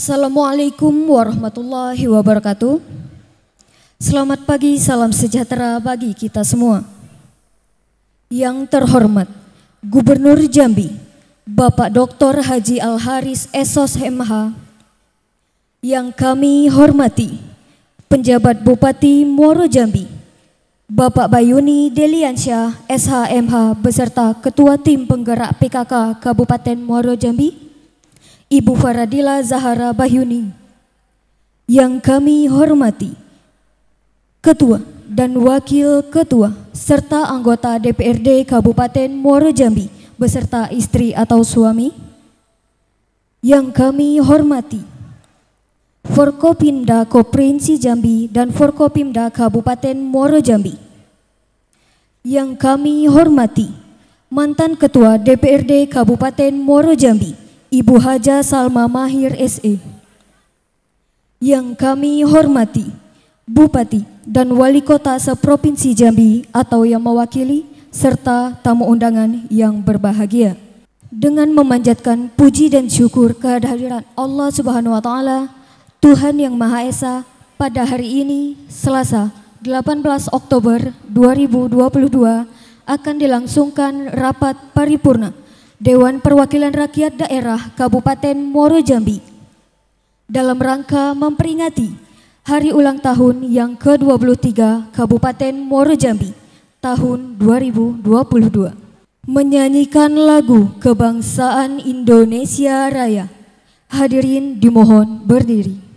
Assalamualaikum warahmatullahi wabarakatuh. Selamat pagi, salam sejahtera bagi kita semua. Yang terhormat, Gubernur Jambi, Bapak Dr. Haji Al Haris Esos MH, yang kami hormati, Penjabat Bupati Muaro Jambi, Bapak Bayuni Deliansyah SHMH beserta Ketua Tim Penggerak PKK Kabupaten Muaro Jambi, Ibu Faradila Zahara Bahyuni, yang kami hormati, Ketua dan Wakil Ketua serta anggota DPRD Kabupaten Muaro Jambi beserta istri atau suami, yang kami hormati, Forkopimda Koprinsi Jambi dan Forkopimda Kabupaten Muaro Jambi, yang kami hormati, mantan Ketua DPRD Kabupaten Muaro Jambi, Ibu Haja Salma Mahir SE. Yang kami hormati, Bupati dan Wali Kota Seprovinsi Jambi atau yang mewakili, serta tamu undangan yang berbahagia. Dengan memanjatkan puji dan syukur kehadiran Allah Subhanahu wa taala, Tuhan Yang Maha Esa, pada hari ini Selasa, 18 Oktober 2022 akan dilangsungkan rapat paripurna Dewan Perwakilan Rakyat Daerah Kabupaten Muaro Jambi dalam rangka memperingati Hari Ulang Tahun yang ke-23 Kabupaten Muaro Jambi tahun 2022 menyanyikan lagu kebangsaan Indonesia Raya. Hadirin dimohon berdiri.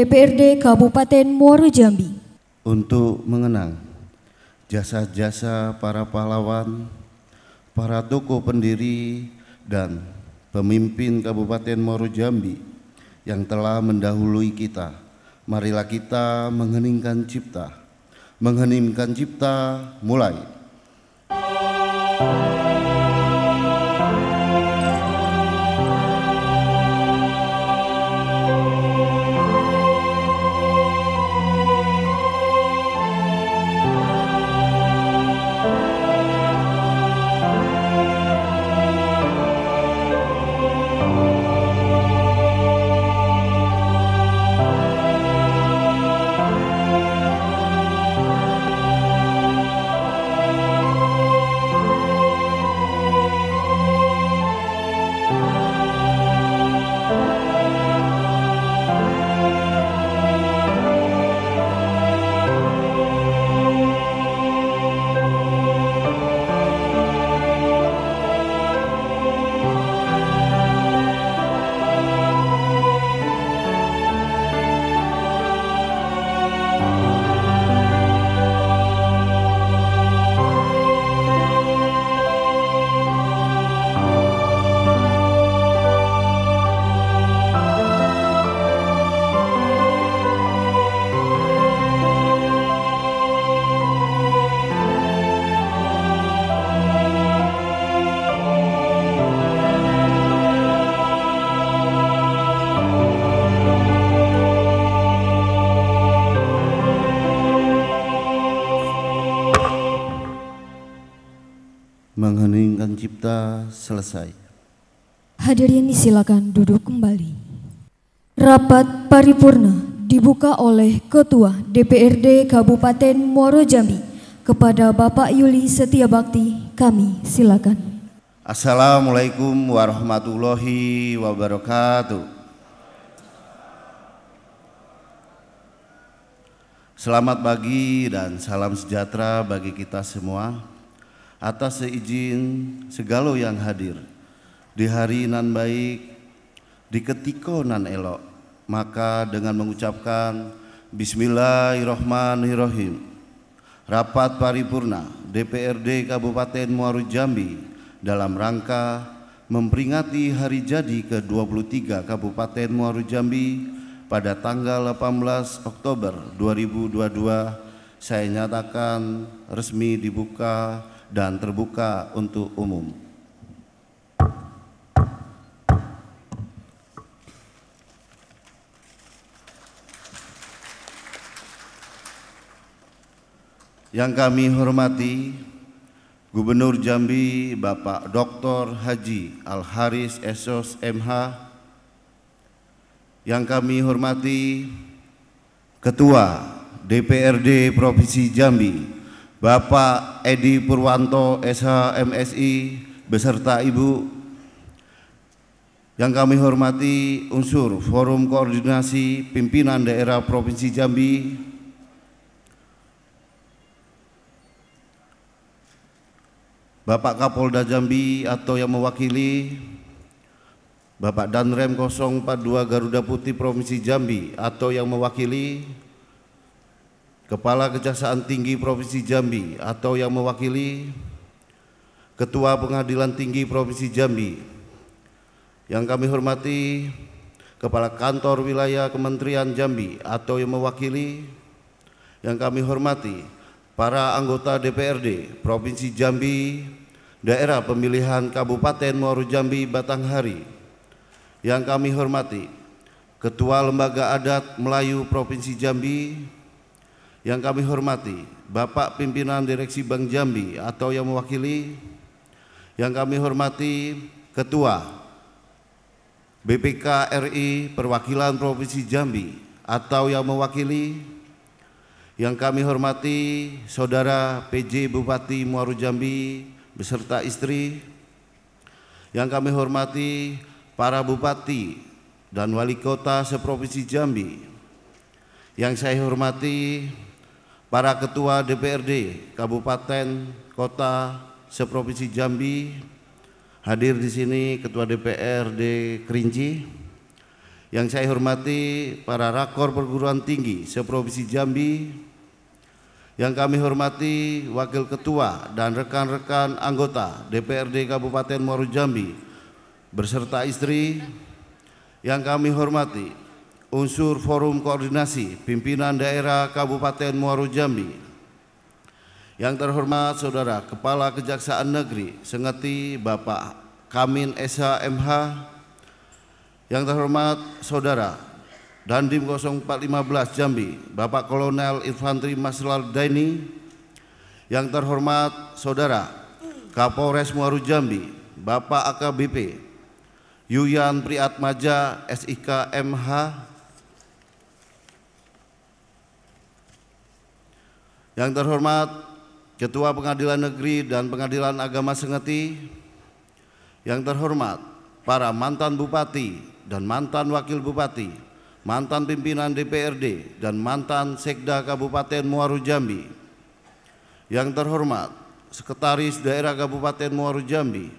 DPRD Kabupaten Muaro Jambi untuk mengenang jasa-jasa para pahlawan, para tokoh pendiri dan pemimpin Kabupaten Muaro Jambi yang telah mendahului kita. Marilah kita mengheningkan cipta. Mengheningkan cipta mulai. Oh. selesai. Hadirin silakan duduk kembali. Rapat paripurna dibuka oleh Ketua DPRD Kabupaten Muaro Jambi kepada Bapak Yuli Setiabakti. Kami silakan. Assalamualaikum warahmatullahi wabarakatuh. Selamat pagi dan salam sejahtera bagi kita semua atas seizin segala yang hadir di hari nan baik di ketiko nan elok maka dengan mengucapkan Bismillahirrahmanirrahim rapat paripurna DPRD Kabupaten Muaru Jambi dalam rangka memperingati hari jadi ke-23 Kabupaten Muaru Jambi pada tanggal 18 Oktober 2022 saya nyatakan resmi dibuka dan terbuka untuk umum. Yang kami hormati Gubernur Jambi Bapak Dr. Haji Al Haris Esos MH yang kami hormati Ketua DPRD Provinsi Jambi Bapak Edi Purwanto SH MSI beserta Ibu yang kami hormati unsur Forum Koordinasi Pimpinan Daerah Provinsi Jambi Bapak Kapolda Jambi atau yang mewakili Bapak Danrem 042 Garuda Putih Provinsi Jambi atau yang mewakili Kepala Kejaksaan Tinggi Provinsi Jambi atau yang mewakili Ketua Pengadilan Tinggi Provinsi Jambi. Yang kami hormati Kepala Kantor Wilayah Kementerian Jambi atau yang mewakili yang kami hormati para anggota DPRD Provinsi Jambi, daerah pemilihan Kabupaten Muaro Jambi Batanghari. Yang kami hormati Ketua Lembaga Adat Melayu Provinsi Jambi, yang kami hormati Bapak Pimpinan Direksi Bank Jambi atau yang mewakili Yang kami hormati Ketua BPK RI Perwakilan Provinsi Jambi atau yang mewakili yang kami hormati Saudara PJ Bupati Muaru Jambi beserta istri yang kami hormati para bupati dan wali kota seprovinsi Jambi yang saya hormati para ketua DPRD kabupaten, kota, seprovinsi Jambi, hadir di sini ketua DPRD Kerinci, yang saya hormati para rakor perguruan tinggi seprovinsi Jambi, yang kami hormati Wakil Ketua dan rekan-rekan anggota DPRD Kabupaten Muaro Jambi berserta istri, yang kami hormati unsur forum koordinasi pimpinan daerah Kabupaten Muaro Jambi. Yang terhormat Saudara Kepala Kejaksaan Negeri Sengeti Bapak Kamin Esa MH. Yang terhormat Saudara Dandim 0415 Jambi Bapak Kolonel Infantri Maslal Daini. Yang terhormat Saudara Kapolres Muaro Jambi Bapak AKBP Yuyan Priatmaja SIK MH Yang terhormat Ketua Pengadilan Negeri dan Pengadilan Agama Sengeti, yang terhormat para mantan bupati dan mantan wakil bupati, mantan pimpinan DPRD dan mantan sekda Kabupaten Muaru Jambi. Yang terhormat Sekretaris Daerah Kabupaten Muaru Jambi.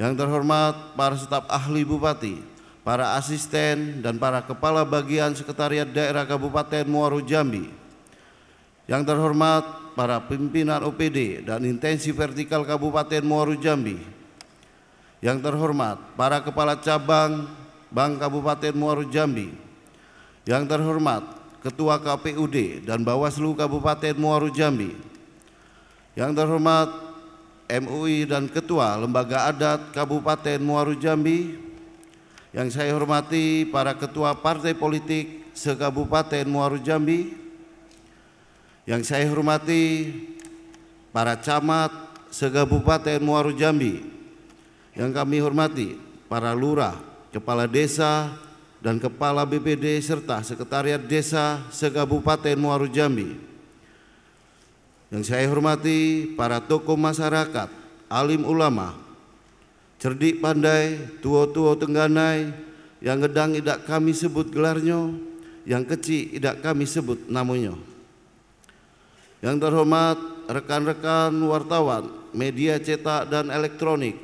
Yang terhormat para staf ahli bupati, para asisten dan para kepala bagian sekretariat daerah Kabupaten Muaru Jambi yang terhormat para pimpinan OPD dan intensi vertikal Kabupaten Muaru Jambi. Yang terhormat para kepala cabang Bank Kabupaten Muaru Jambi. Yang terhormat Ketua KPUD dan Bawaslu Kabupaten Muaru Jambi. Yang terhormat MUI dan Ketua Lembaga Adat Kabupaten Muaru Jambi. Yang saya hormati para ketua partai politik sekabupaten Muaru Jambi, yang saya hormati para camat segabupaten Muaru Jambi. Yang kami hormati para lurah, kepala desa, dan kepala BPD serta sekretariat desa segabupaten Muaru Jambi. Yang saya hormati para tokoh masyarakat, alim ulama, cerdik pandai, tua-tua tengganai, yang gedang tidak kami sebut gelarnya, yang kecil tidak kami sebut namanya. Yang terhormat rekan-rekan wartawan, media cetak dan elektronik,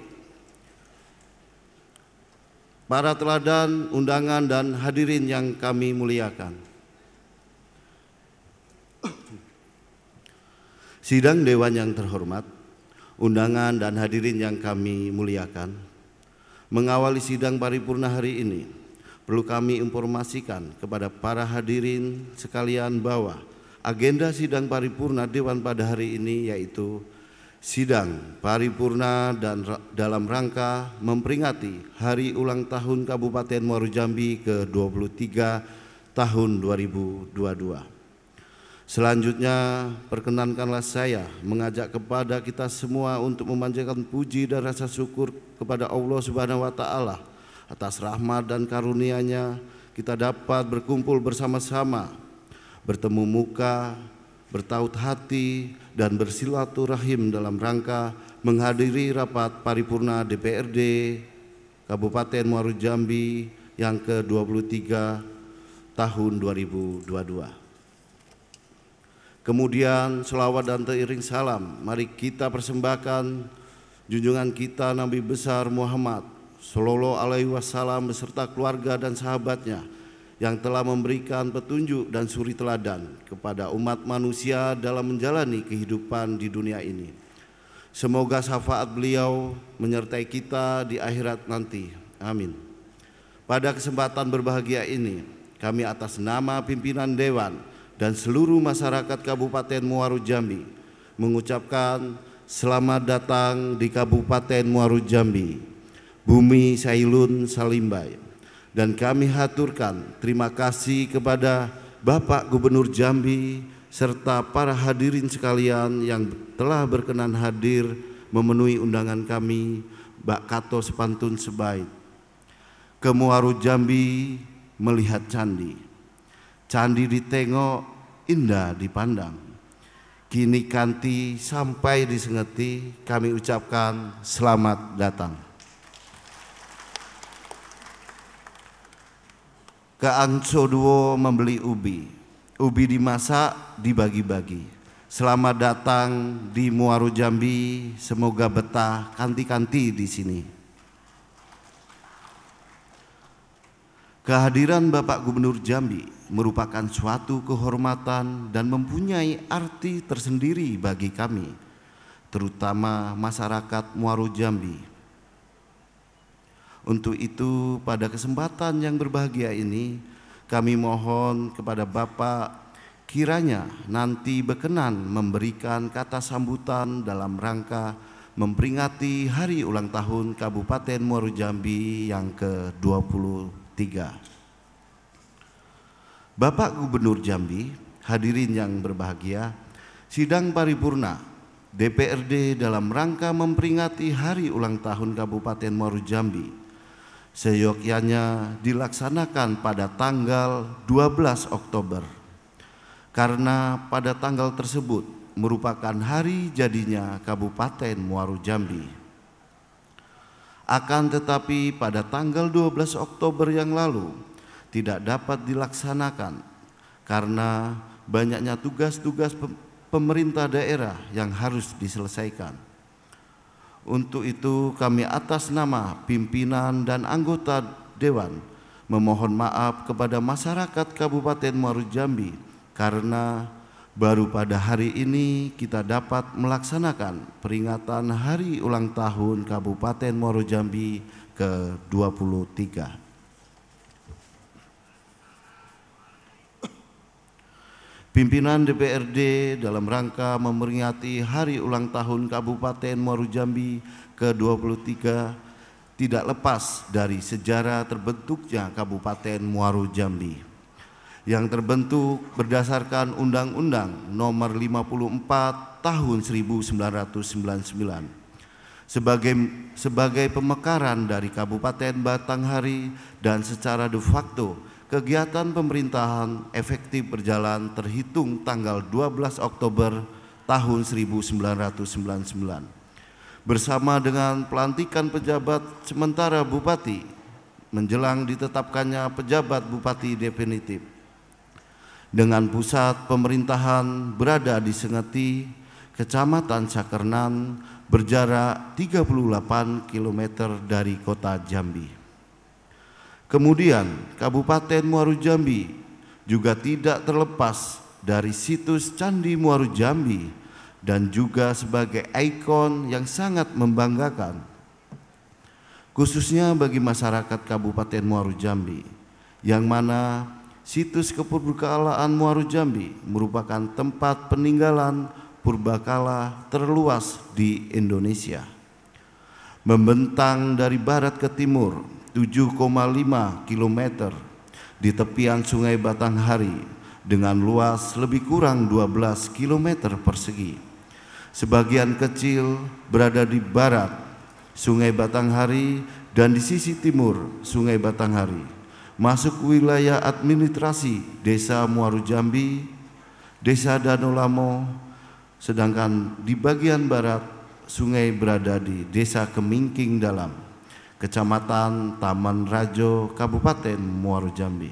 para teladan, undangan dan hadirin yang kami muliakan. Sidang Dewan yang terhormat, undangan dan hadirin yang kami muliakan. Mengawali sidang paripurna hari ini, perlu kami informasikan kepada para hadirin sekalian bahwa agenda sidang paripurna Dewan pada hari ini yaitu sidang paripurna dan dalam rangka memperingati hari ulang tahun Kabupaten Muaro Jambi ke-23 tahun 2022. Selanjutnya, perkenankanlah saya mengajak kepada kita semua untuk memanjakan puji dan rasa syukur kepada Allah Subhanahu wa taala atas rahmat dan karunia-Nya kita dapat berkumpul bersama-sama bertemu muka, bertaut hati, dan bersilaturahim dalam rangka menghadiri rapat paripurna DPRD Kabupaten Muaru Jambi yang ke-23 tahun 2022. Kemudian selawat dan teriring salam, mari kita persembahkan junjungan kita Nabi besar Muhammad Sallallahu alaihi wasallam beserta keluarga dan sahabatnya yang telah memberikan petunjuk dan suri teladan kepada umat manusia dalam menjalani kehidupan di dunia ini. Semoga syafaat beliau menyertai kita di akhirat nanti. Amin. Pada kesempatan berbahagia ini, kami atas nama pimpinan dewan dan seluruh masyarakat Kabupaten Muaru Jambi mengucapkan selamat datang di Kabupaten Muaru Jambi, Bumi Sailun Salimbai dan kami haturkan terima kasih kepada Bapak Gubernur Jambi serta para hadirin sekalian yang telah berkenan hadir memenuhi undangan kami Mbak Kato Sepantun sebaik Kemuaru Jambi melihat candi candi ditengok indah dipandang kini kanti sampai disengeti kami ucapkan selamat datang ke Ancoduo membeli ubi. Ubi dimasak, dibagi-bagi. Selamat datang di Muaru Jambi, semoga betah kanti-kanti di sini. Kehadiran Bapak Gubernur Jambi merupakan suatu kehormatan dan mempunyai arti tersendiri bagi kami, terutama masyarakat Muaru Jambi untuk itu pada kesempatan yang berbahagia ini kami mohon kepada Bapak kiranya nanti berkenan memberikan kata sambutan dalam rangka memperingati hari ulang tahun Kabupaten Muaro Jambi yang ke-23. Bapak Gubernur Jambi, hadirin yang berbahagia, sidang paripurna DPRD dalam rangka memperingati hari ulang tahun Kabupaten Muaro Jambi seyogyanya dilaksanakan pada tanggal 12 Oktober. Karena pada tanggal tersebut merupakan hari jadinya Kabupaten Muaru Jambi. Akan tetapi pada tanggal 12 Oktober yang lalu tidak dapat dilaksanakan karena banyaknya tugas-tugas pemerintah daerah yang harus diselesaikan. Untuk itu kami atas nama pimpinan dan anggota Dewan memohon maaf kepada masyarakat Kabupaten Muaro Jambi karena baru pada hari ini kita dapat melaksanakan peringatan hari ulang tahun Kabupaten Muaro Jambi ke-23. Pimpinan DPRD dalam rangka memperingati hari ulang tahun Kabupaten Muaru Jambi ke-23 tidak lepas dari sejarah terbentuknya Kabupaten Muaru Jambi yang terbentuk berdasarkan Undang-Undang Nomor 54 Tahun 1999 sebagai sebagai pemekaran dari Kabupaten Batanghari dan secara de facto Kegiatan pemerintahan efektif berjalan terhitung tanggal 12 Oktober tahun 1999. Bersama dengan pelantikan pejabat sementara bupati menjelang ditetapkannya pejabat bupati definitif. Dengan pusat pemerintahan berada di Sengeti, Kecamatan Sakernan berjarak 38 km dari kota Jambi. Kemudian Kabupaten Muaru Jambi juga tidak terlepas dari situs Candi Muaru Jambi dan juga sebagai ikon yang sangat membanggakan khususnya bagi masyarakat Kabupaten Muaru Jambi yang mana situs kepurbukalaan Muaru Jambi merupakan tempat peninggalan purbakala terluas di Indonesia. Membentang dari barat ke timur 7,5 km di tepian Sungai Batanghari dengan luas lebih kurang 12 km persegi. Sebagian kecil berada di barat Sungai Batanghari dan di sisi timur Sungai Batanghari. Masuk wilayah administrasi Desa Muaru Jambi, Desa Danolamo, sedangkan di bagian barat sungai berada di Desa Kemingking Dalam. Kecamatan Taman Rajo, Kabupaten Muaro Jambi.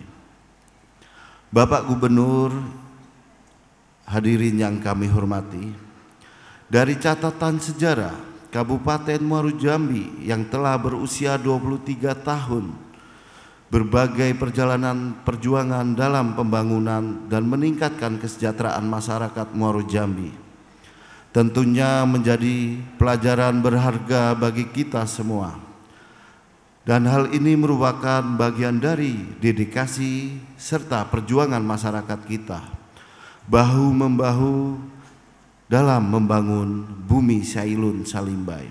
Bapak Gubernur, hadirin yang kami hormati, dari catatan sejarah Kabupaten Muaro Jambi yang telah berusia 23 tahun, berbagai perjalanan perjuangan dalam pembangunan dan meningkatkan kesejahteraan masyarakat Muaro Jambi. Tentunya menjadi pelajaran berharga bagi kita semua dan hal ini merupakan bagian dari dedikasi serta perjuangan masyarakat kita bahu-membahu dalam membangun bumi Sailun Salimbai.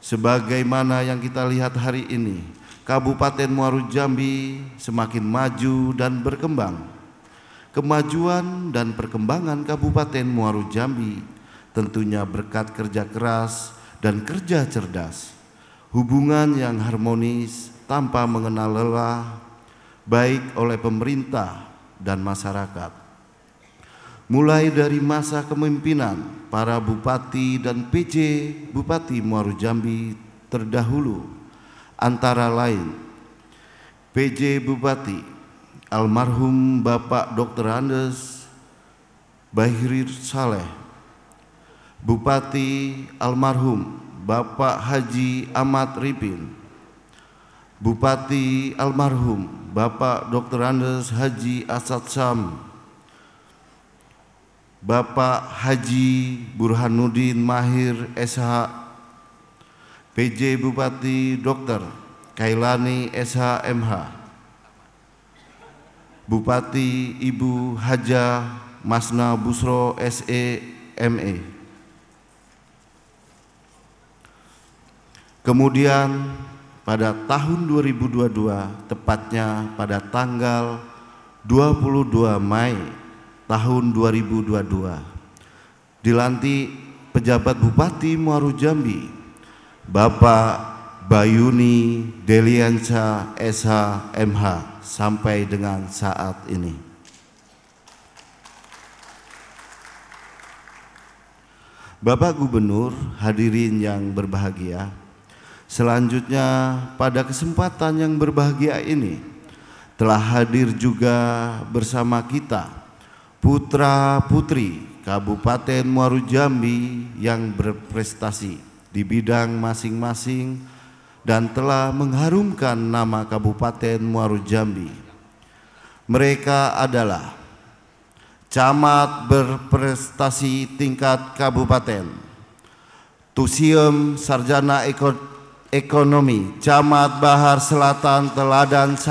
Sebagaimana yang kita lihat hari ini, Kabupaten Muaru Jambi semakin maju dan berkembang. Kemajuan dan perkembangan Kabupaten Muaru Jambi tentunya berkat kerja keras dan kerja cerdas hubungan yang harmonis tanpa mengenal lelah, baik oleh pemerintah dan masyarakat. Mulai dari masa kepemimpinan para bupati dan PJ Bupati Muaru Jambi terdahulu, antara lain PJ Bupati almarhum Bapak Dr. Andes Bahirir Saleh, Bupati almarhum Bapak Haji Ahmad Ripin Bupati almarhum Bapak Dr. Andes Haji Asad Sam Bapak Haji Burhanuddin Mahir SH PJ Bupati Dr. Kailani SH MH, Bupati Ibu Haja Masna Busro SE ME Kemudian pada tahun 2022, tepatnya pada tanggal 22 Mei tahun 2022, dilantik pejabat Bupati Muaru Jambi, Bapak Bayuni Deliansa SHMH sampai dengan saat ini. Bapak Gubernur, hadirin yang berbahagia, Selanjutnya pada kesempatan yang berbahagia ini telah hadir juga bersama kita putra putri Kabupaten Muaru Jambi yang berprestasi di bidang masing-masing dan telah mengharumkan nama Kabupaten Muaru Jambi. Mereka adalah Camat berprestasi tingkat kabupaten, Tusium Sarjana Ekonomi. Ekonomi Camat Bahar Selatan Teladan 1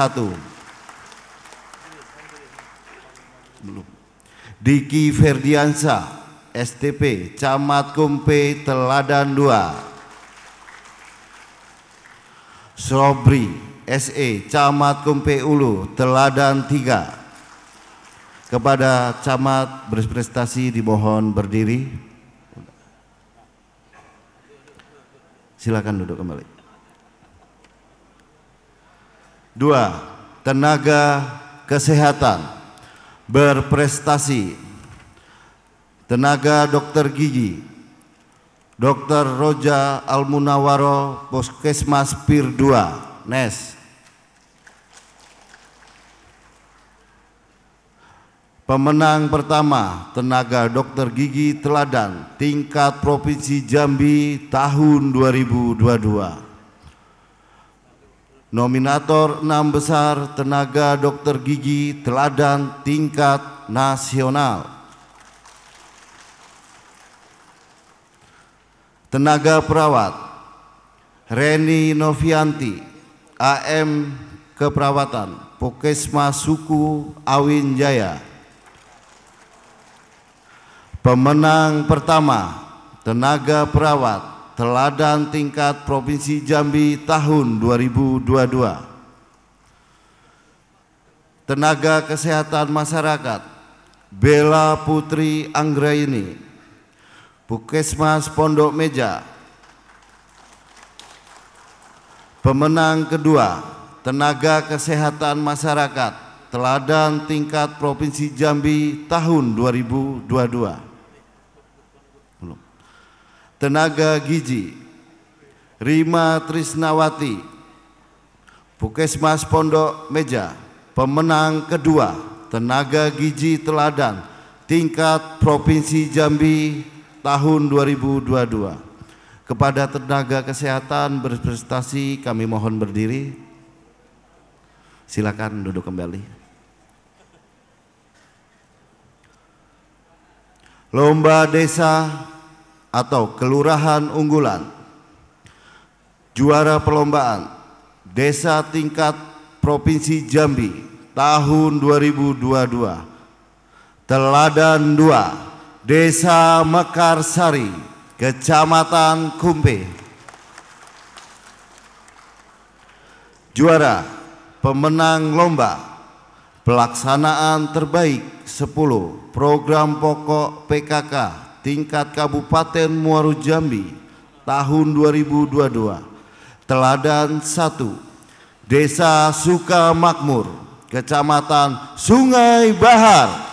Diki Ferdiansa STP Camat Kumpe Teladan 2 Sobri SE Camat Kumpe Ulu Teladan 3 kepada camat berprestasi dimohon berdiri Silakan duduk kembali. Dua, tenaga kesehatan berprestasi. Tenaga dokter gigi, dokter Roja Almunawaro, Puskesmas Pir 2, NES. Pemenang pertama tenaga dokter gigi teladan tingkat Provinsi Jambi tahun 2022. Nominator enam besar tenaga dokter gigi teladan tingkat nasional. Tenaga perawat Reni Novianti AM Keperawatan Pokesma Suku Awin Jaya Pemenang pertama, tenaga perawat teladan tingkat Provinsi Jambi tahun 2022. Tenaga kesehatan masyarakat, Bella Putri Anggraini, Pukesmas Pondok Meja. Pemenang kedua, tenaga kesehatan masyarakat, teladan tingkat Provinsi Jambi tahun 2022. Tenaga Gizi, Rima Trisnawati, Pukesmas Pondok Meja, pemenang kedua Tenaga Gizi Teladan tingkat Provinsi Jambi tahun 2022. Kepada tenaga kesehatan berprestasi kami mohon berdiri. Silakan duduk kembali. Lomba Desa atau kelurahan unggulan, juara perlombaan desa tingkat provinsi Jambi tahun 2022, teladan dua desa Mekarsari, kecamatan Kumpe. Juara pemenang lomba pelaksanaan terbaik 10 program pokok PKK tingkat Kabupaten Muaru Jambi tahun 2022. Teladan satu Desa Sukamakmur, Kecamatan Sungai Bahar.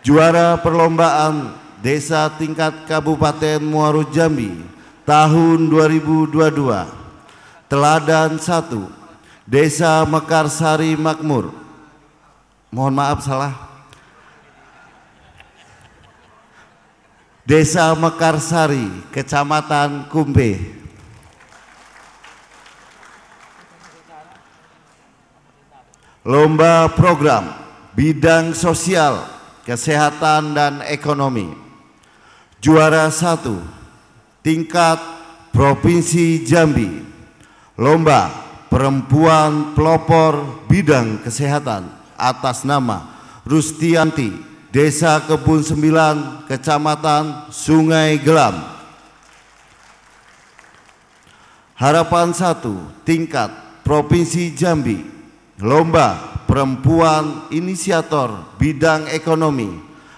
Juara perlombaan Desa tingkat Kabupaten Muaru Jambi tahun 2022. Teladan satu Desa Mekarsari Makmur, mohon maaf salah. Desa Mekarsari, Kecamatan Kumbe. Lomba program bidang sosial, kesehatan dan ekonomi. Juara satu tingkat Provinsi Jambi. Lomba perempuan pelopor bidang kesehatan atas nama Rustianti, Desa Kebun Sembilan, Kecamatan Sungai Gelam. Harapan satu tingkat Provinsi Jambi, Lomba Perempuan Inisiator Bidang Ekonomi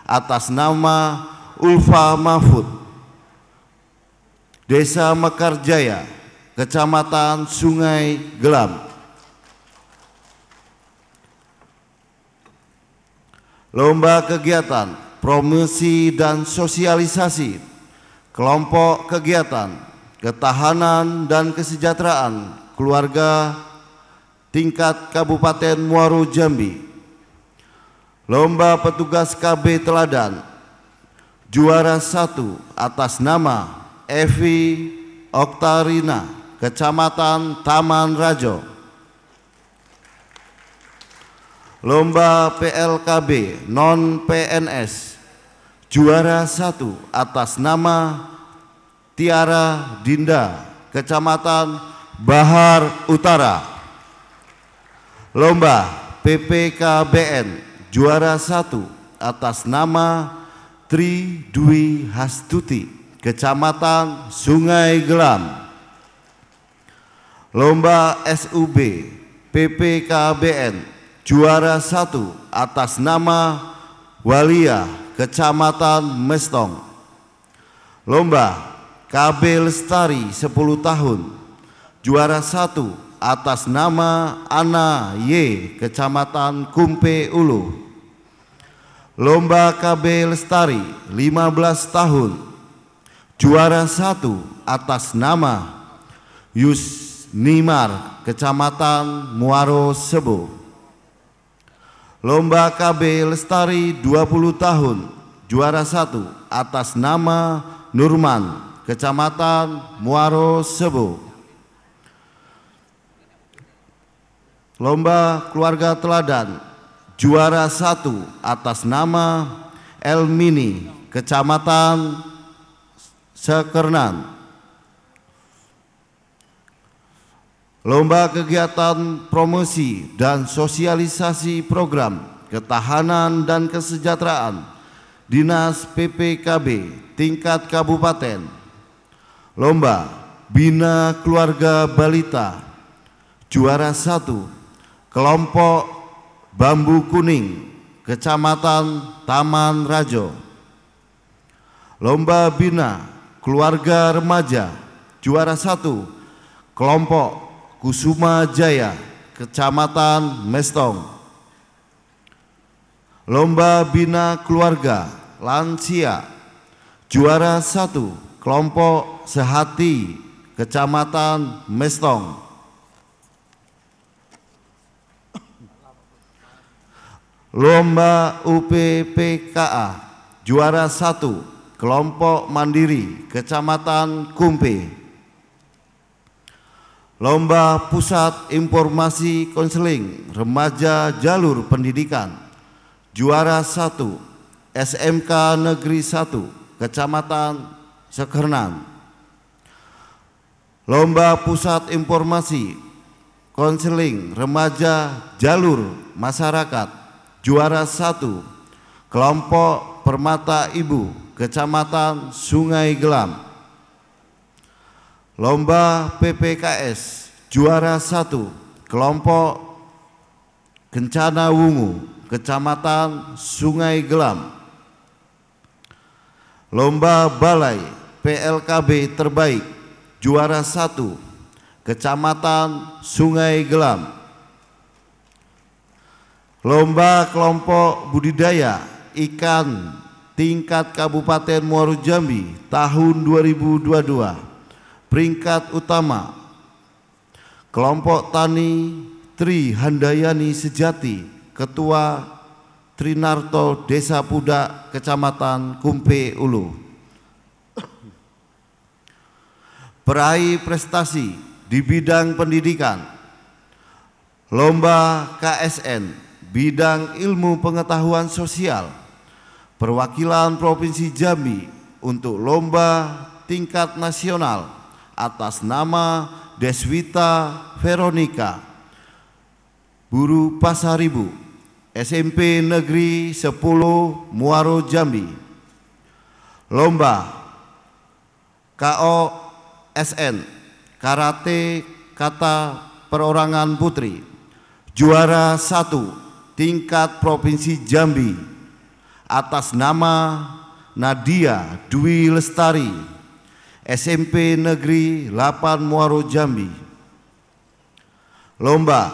atas nama Ulfa Mahfud, Desa Mekarjaya, Kecamatan Sungai Gelam. lomba kegiatan, promosi dan sosialisasi, kelompok kegiatan, ketahanan dan kesejahteraan keluarga tingkat Kabupaten Muaro Jambi, lomba petugas KB teladan, juara satu atas nama Evi Oktarina, Kecamatan Taman Rajo. Lomba PLKB non PNS juara satu atas nama Tiara Dinda Kecamatan Bahar Utara Lomba PPKBN juara satu atas nama Tri Dwi Hastuti Kecamatan Sungai Gelam Lomba SUB PPKBN juara satu atas nama Walia Kecamatan Mestong. Lomba KB Lestari 10 tahun juara satu atas nama Ana Y Kecamatan Kumpe Ulu. Lomba KB Lestari 15 tahun juara satu atas nama Yusnimar Kecamatan Muaro Sebo. Lomba KB Lestari 20 tahun juara 1 atas nama Nurman, Kecamatan Muaro Sebo. Lomba Keluarga Teladan juara 1 atas nama Elmini, Kecamatan Sekernan. Lomba kegiatan promosi dan sosialisasi program ketahanan dan kesejahteraan Dinas PPKB tingkat kabupaten. Lomba Bina Keluarga Balita juara 1 kelompok Bambu Kuning Kecamatan Taman Rajo. Lomba Bina Keluarga Remaja juara 1 kelompok Kusuma Jaya, Kecamatan Mestong. Lomba Bina Keluarga Lansia, juara satu kelompok sehati Kecamatan Mestong. Lomba UPPKA juara satu kelompok mandiri Kecamatan Kumpi. Lomba Pusat Informasi Konseling Remaja Jalur Pendidikan Juara 1 SMK Negeri 1 Kecamatan Sekernan Lomba Pusat Informasi Konseling Remaja Jalur Masyarakat Juara 1 Kelompok Permata Ibu Kecamatan Sungai Gelam Lomba PPKS juara satu kelompok Kencana Wungu, Kecamatan Sungai Gelam. Lomba Balai PLKB terbaik juara satu Kecamatan Sungai Gelam. Lomba kelompok budidaya ikan tingkat Kabupaten Muaro Jambi tahun 2022 peringkat utama kelompok tani Tri Handayani Sejati Ketua Trinarto Desa Puda, Kecamatan Kumpe Ulu peraih prestasi di bidang pendidikan lomba KSN bidang ilmu pengetahuan sosial perwakilan Provinsi Jambi untuk lomba tingkat nasional atas nama Deswita Veronica Buru Pasaribu SMP Negeri 10 Muaro Jambi Lomba KOSN Karate Kata Perorangan Putri Juara 1 tingkat Provinsi Jambi atas nama Nadia Dwi Lestari SMP Negeri 8 Muaro Jambi. Lomba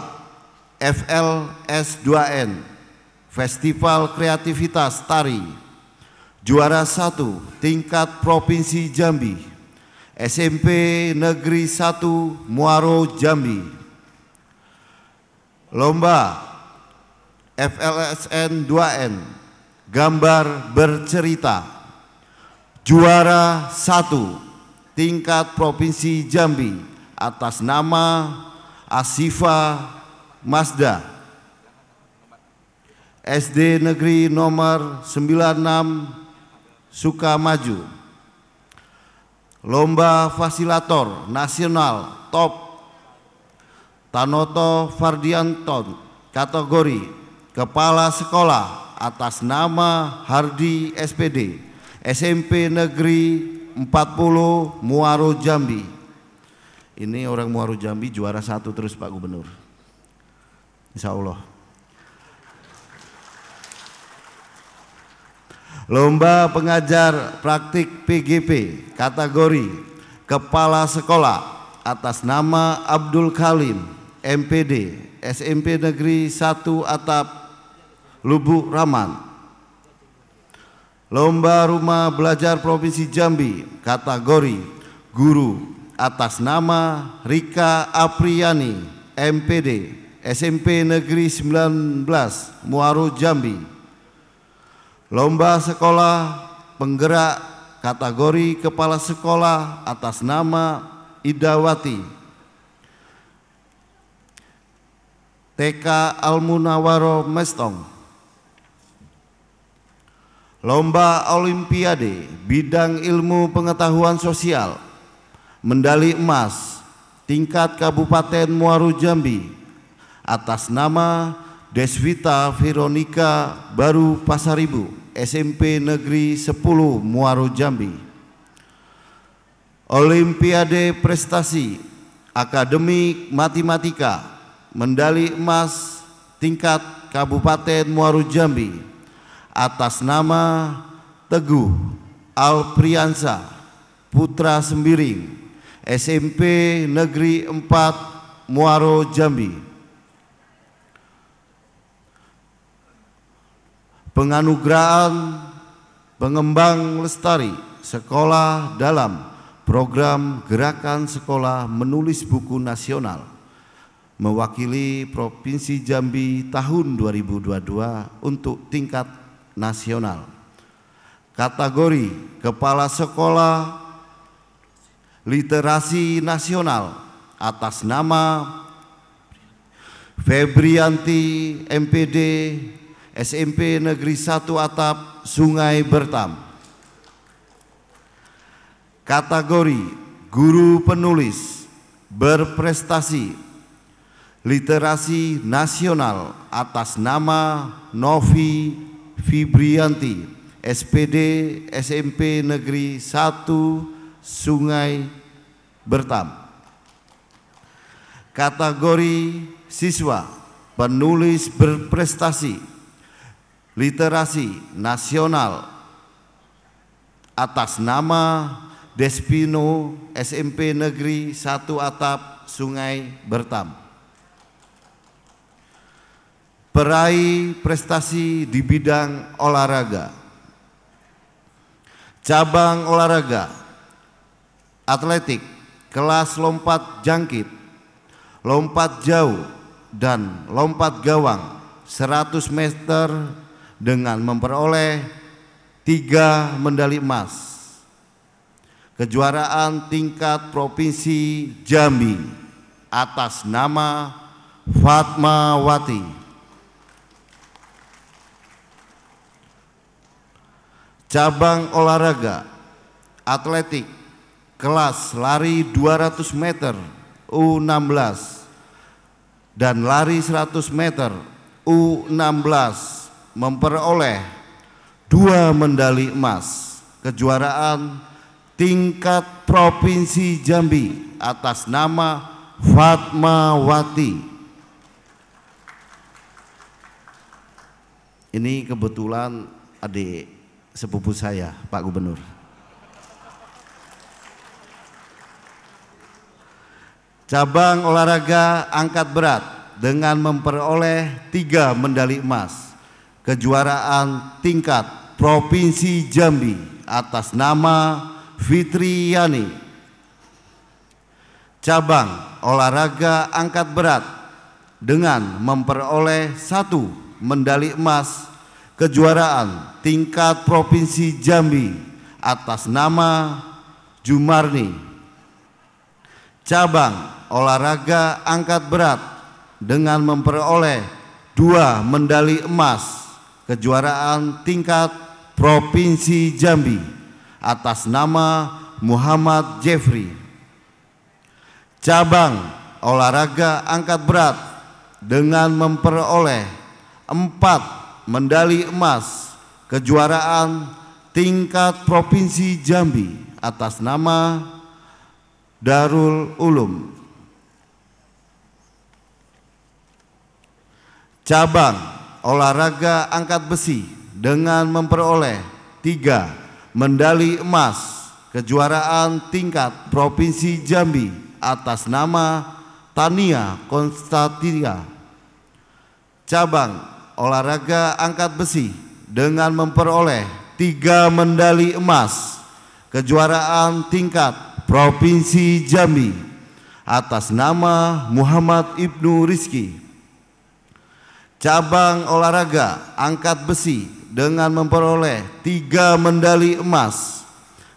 FLS2N Festival Kreativitas Tari Juara 1 tingkat Provinsi Jambi SMP Negeri 1 Muaro Jambi Lomba FLSN 2N Gambar Bercerita Juara 1 tingkat Provinsi Jambi atas nama Asifa Mazda SD Negeri nomor 96 Sukamaju Lomba Fasilitator Nasional Top Tanoto Fardianton kategori Kepala Sekolah atas nama Hardi SPD SMP Negeri 40 Muaro Jambi. Ini orang Muaro Jambi juara satu terus Pak Gubernur. Insya Allah. Lomba pengajar praktik PGP kategori Kepala Sekolah atas nama Abdul Kalim MPD SMP Negeri 1 Atap Lubuk Raman Lomba Rumah Belajar Provinsi Jambi kategori guru atas nama Rika Apriani MPD SMP Negeri 19 Muaro Jambi. Lomba Sekolah Penggerak kategori Kepala Sekolah atas nama Idawati TK Almunawaro Mestong Lomba Olimpiade bidang ilmu pengetahuan sosial, Mendali emas tingkat Kabupaten Muaru Jambi atas nama Deswita Veronica Baru Pasaribu SMP Negeri 10 Muaru Jambi. Olimpiade Prestasi Akademi Matematika Mendali emas tingkat Kabupaten Muaru Jambi atas nama Teguh Alpriansa Putra Sembiring SMP Negeri 4 Muaro Jambi penganugerahan pengembang lestari sekolah dalam program gerakan sekolah menulis buku nasional mewakili Provinsi Jambi tahun 2022 untuk tingkat nasional. Kategori Kepala Sekolah Literasi Nasional atas nama Febrianti MPD SMP Negeri 1 Atap Sungai Bertam. Kategori Guru Penulis Berprestasi literasi nasional atas nama Novi Fibrianti, SPD SMP Negeri 1 Sungai Bertam. Kategori siswa penulis berprestasi literasi nasional atas nama Despino SMP Negeri 1 Atap Sungai Bertam peraih prestasi di bidang olahraga, cabang olahraga, atletik, kelas lompat jangkit, lompat jauh, dan lompat gawang 100 meter dengan memperoleh tiga medali emas. Kejuaraan tingkat Provinsi Jambi atas nama Fatmawati. Wati cabang olahraga atletik kelas lari 200 meter U16 dan lari 100 meter U16 memperoleh dua medali emas kejuaraan tingkat provinsi Jambi atas nama Fatmawati. Ini kebetulan adik sepupu saya, Pak Gubernur. Cabang olahraga angkat berat dengan memperoleh tiga medali emas kejuaraan tingkat Provinsi Jambi atas nama Fitriani. Cabang olahraga angkat berat dengan memperoleh satu medali emas kejuaraan tingkat Provinsi Jambi atas nama Jumarni. Cabang olahraga angkat berat dengan memperoleh dua medali emas kejuaraan tingkat Provinsi Jambi atas nama Muhammad Jeffrey. Cabang olahraga angkat berat dengan memperoleh empat mendali emas kejuaraan tingkat Provinsi Jambi atas nama Darul Ulum. Cabang olahraga angkat besi dengan memperoleh tiga mendali emas kejuaraan tingkat Provinsi Jambi atas nama Tania Konstantia. Cabang olahraga angkat besi dengan memperoleh tiga medali emas kejuaraan tingkat Provinsi Jambi atas nama Muhammad Ibnu Rizki. Cabang olahraga angkat besi dengan memperoleh tiga medali emas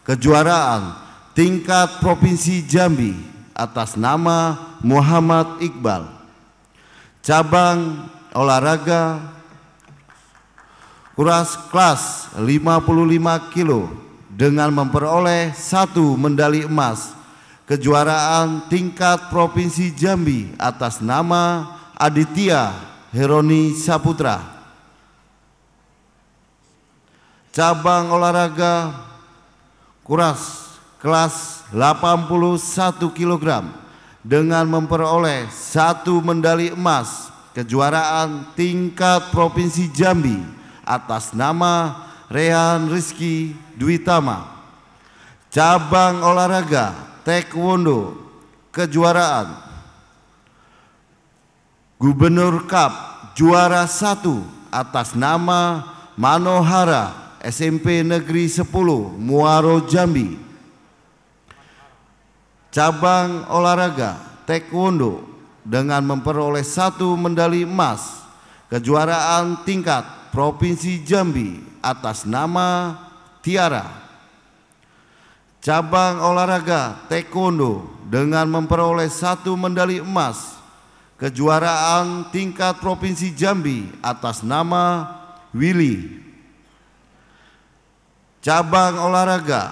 kejuaraan tingkat Provinsi Jambi atas nama Muhammad Iqbal. Cabang olahraga kuras kelas 55 kilo dengan memperoleh satu medali emas kejuaraan tingkat Provinsi Jambi atas nama Aditya Heroni Saputra. Cabang olahraga kuras kelas 81 kg dengan memperoleh satu medali emas kejuaraan tingkat Provinsi Jambi atas nama Rehan Rizky Duitama. Cabang olahraga Taekwondo kejuaraan Gubernur Cup juara satu atas nama Manohara SMP Negeri 10 Muaro Jambi. Cabang olahraga Taekwondo dengan memperoleh satu medali emas kejuaraan tingkat Provinsi Jambi atas nama Tiara. Cabang olahraga taekwondo dengan memperoleh satu medali emas kejuaraan tingkat Provinsi Jambi atas nama Willy. Cabang olahraga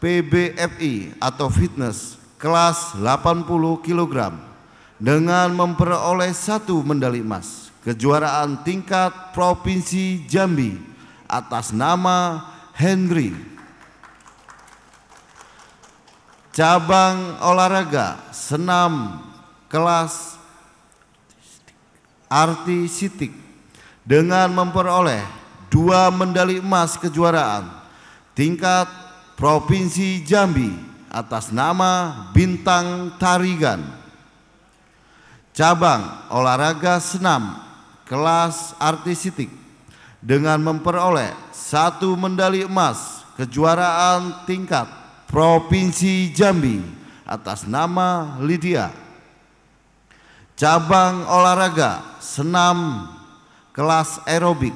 PBFI atau fitness kelas 80 kilogram dengan memperoleh satu medali emas kejuaraan tingkat Provinsi Jambi atas nama Henry. Cabang olahraga senam kelas arti sitik dengan memperoleh dua medali emas kejuaraan tingkat Provinsi Jambi atas nama Bintang Tarigan cabang olahraga senam kelas artistik dengan memperoleh satu medali emas kejuaraan tingkat Provinsi Jambi atas nama Lydia. Cabang olahraga senam kelas aerobik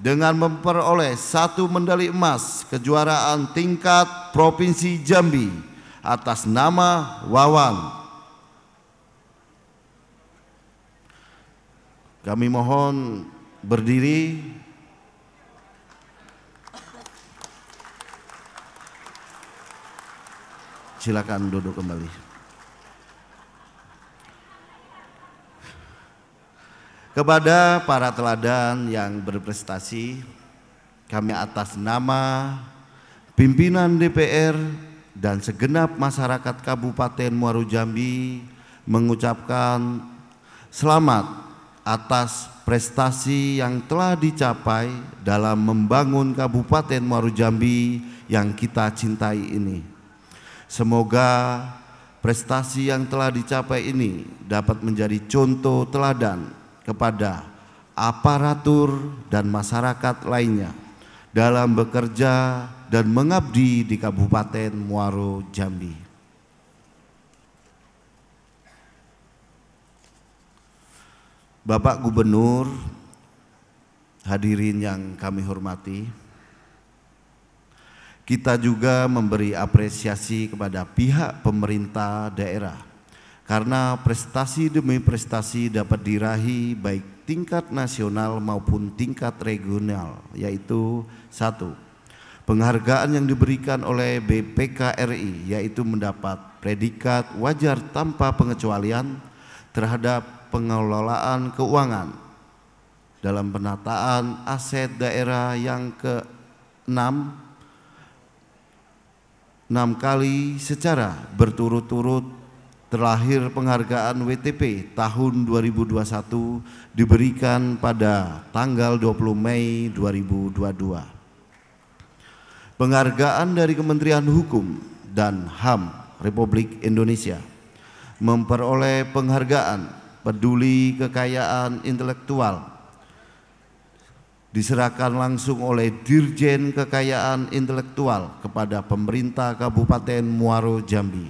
dengan memperoleh satu medali emas kejuaraan tingkat Provinsi Jambi atas nama Wawan Kami mohon berdiri Silakan duduk kembali. Kepada para teladan yang berprestasi, kami atas nama pimpinan DPR dan segenap masyarakat Kabupaten Muaro Jambi mengucapkan selamat atas prestasi yang telah dicapai dalam membangun Kabupaten Muaro Jambi yang kita cintai ini. Semoga prestasi yang telah dicapai ini dapat menjadi contoh teladan kepada aparatur dan masyarakat lainnya dalam bekerja dan mengabdi di Kabupaten Muaro Jambi. Bapak Gubernur, hadirin yang kami hormati, kita juga memberi apresiasi kepada pihak pemerintah daerah karena prestasi demi prestasi dapat dirahi baik tingkat nasional maupun tingkat regional yaitu satu penghargaan yang diberikan oleh BPK RI yaitu mendapat predikat wajar tanpa pengecualian terhadap pengelolaan keuangan dalam penataan aset daerah yang ke-6 6 kali secara berturut-turut terakhir penghargaan WTP tahun 2021 diberikan pada tanggal 20 Mei 2022 penghargaan dari Kementerian Hukum dan HAM Republik Indonesia memperoleh penghargaan peduli kekayaan intelektual diserahkan langsung oleh Dirjen Kekayaan Intelektual kepada pemerintah Kabupaten Muaro Jambi.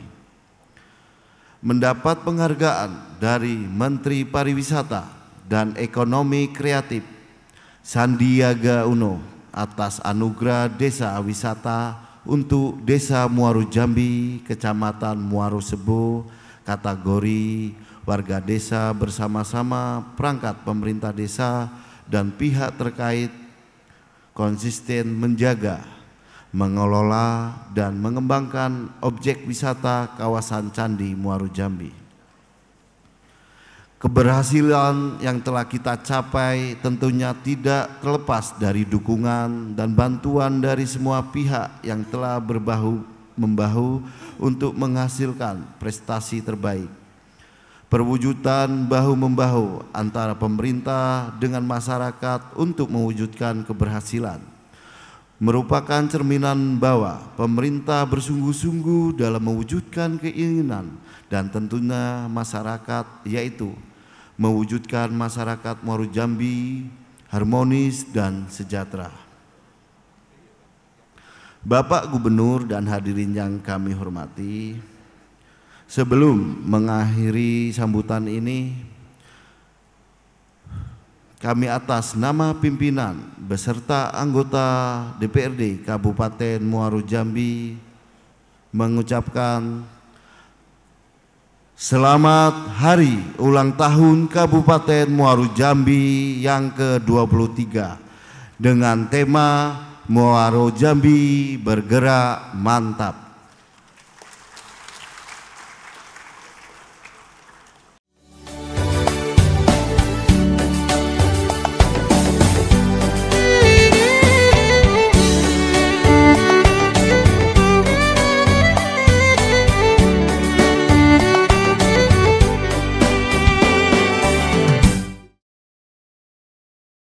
Mendapat penghargaan dari Menteri Pariwisata dan Ekonomi Kreatif Sandiaga Uno atas anugerah desa wisata untuk Desa Muaro Jambi, Kecamatan Muaro Sebo, kategori warga desa bersama-sama perangkat pemerintah desa dan pihak terkait konsisten menjaga, mengelola dan mengembangkan objek wisata kawasan Candi Muaru Jambi. Keberhasilan yang telah kita capai tentunya tidak terlepas dari dukungan dan bantuan dari semua pihak yang telah berbahu membahu untuk menghasilkan prestasi terbaik perwujudan bahu-membahu antara pemerintah dengan masyarakat untuk mewujudkan keberhasilan merupakan cerminan bahwa pemerintah bersungguh-sungguh dalam mewujudkan keinginan dan tentunya masyarakat yaitu mewujudkan masyarakat Muaro Jambi harmonis dan sejahtera. Bapak Gubernur dan hadirin yang kami hormati, Sebelum mengakhiri sambutan ini, kami atas nama pimpinan beserta anggota DPRD Kabupaten Muaro Jambi mengucapkan Selamat Hari Ulang Tahun Kabupaten Muaro Jambi yang ke-23 dengan tema Muaru Jambi Bergerak Mantap.